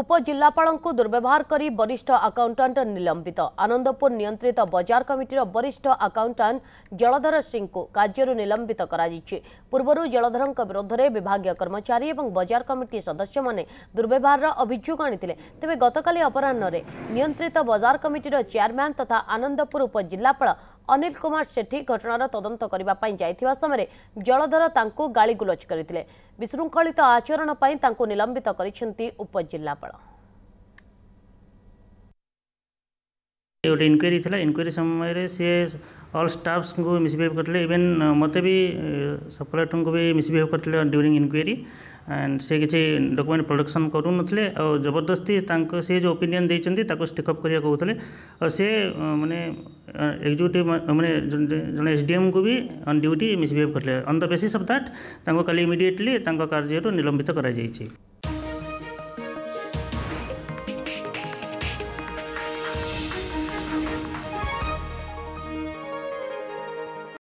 ଉପଜିଲ୍ଲାପାଳଙ୍କୁ ଦୁର୍ବ୍ୟବହାର କରି ବରିଷ୍ଠ ଆକାଉଣ୍ଟାଣ୍ଟ ନିଲମ୍ବିତ ଆନନ୍ଦପୁର ନିୟନ୍ତ୍ରିତ ବଜାର କମିଟିର ବରିଷ୍ଠ ଆକାଉଣ୍ଟାଣ୍ଟ ଜଳଧର ସିଂଙ୍କୁ କାର୍ଯ୍ୟରୁ ନିଲମ୍ବିତ କରାଯାଇଛି ପୂର୍ବରୁ ଜଳଧରଙ୍କ ବିରୋଧରେ ବିଭାଗୀୟ କର୍ମଚାରୀ ଏବଂ ବଜାର କମିଟି ସଦସ୍ୟମାନେ ଦୁର୍ବ୍ୟବହାରର ଅଭିଯୋଗ ଆଣିଥିଲେ ତେବେ ଗତକାଲି ଅପରାହ୍ନରେ ନିୟନ୍ତ୍ରିତ ବଜାର କମିଟିର ଚେୟାରମ୍ୟାନ୍ ତଥା ଆନନ୍ଦପୁର ଉପଜିଲ୍ଲାପାଳ ଅନିଲ କୁମାର ସେଠୀ ଘଟଣାର ତଦନ୍ତ କରିବା ପାଇଁ ଯାଇଥିବା ସମୟରେ ଜଳଧର ତାଙ୍କୁ ଗାଳିଗୁଲଜ କରିଥିଲେ ବିଶୃଙ୍ଖଳିତ ଆଚରଣ ପାଇଁ ତାଙ୍କୁ ନିଲମ୍ବିତ କରିଛନ୍ତି ଉପଜିଲ୍ଲାପାଳ ଗୋଟେ ଇନକ୍ୱାରୀ ଥିଲା ଇନକ୍ୱାରୀ ସମୟରେ ସିଏ ଅଲ୍ ଷ୍ଟାଫ୍ସଙ୍କୁ ମିସବିହେଭ୍ କରିଥିଲେ ଇଭେନ୍ ମୋତେ ବି ସପ୍ଲାଏଟର୍ଙ୍କୁ ବି ମିସବିହେଭ୍ କରିଥିଲେ ଡ୍ୟୁରିଂ ଇନକ୍ୱାରୀ ଆଣ୍ଡ ସେ କିଛି ଡକୁମେଣ୍ଟ ପ୍ରଡକ୍ସନ୍ କରୁନଥିଲେ ଆଉ ଜବରଦସ୍ତି ତାଙ୍କ ସେ ଯେଉଁ ଓପିନିଅନ୍ ଦେଇଛନ୍ତି ତାକୁ ଷ୍ଟିକ୍ଅପ୍ କରିବାକୁ କହୁଥିଲେ ଆଉ ସେ ମାନେ एक्जिक्यूटिव मैंने एस डीएम को भी अन् ड्यूटी मिसबिहेव करते on the basis of that तांको काली इमिडिएटली कार्य तो निलंबित कर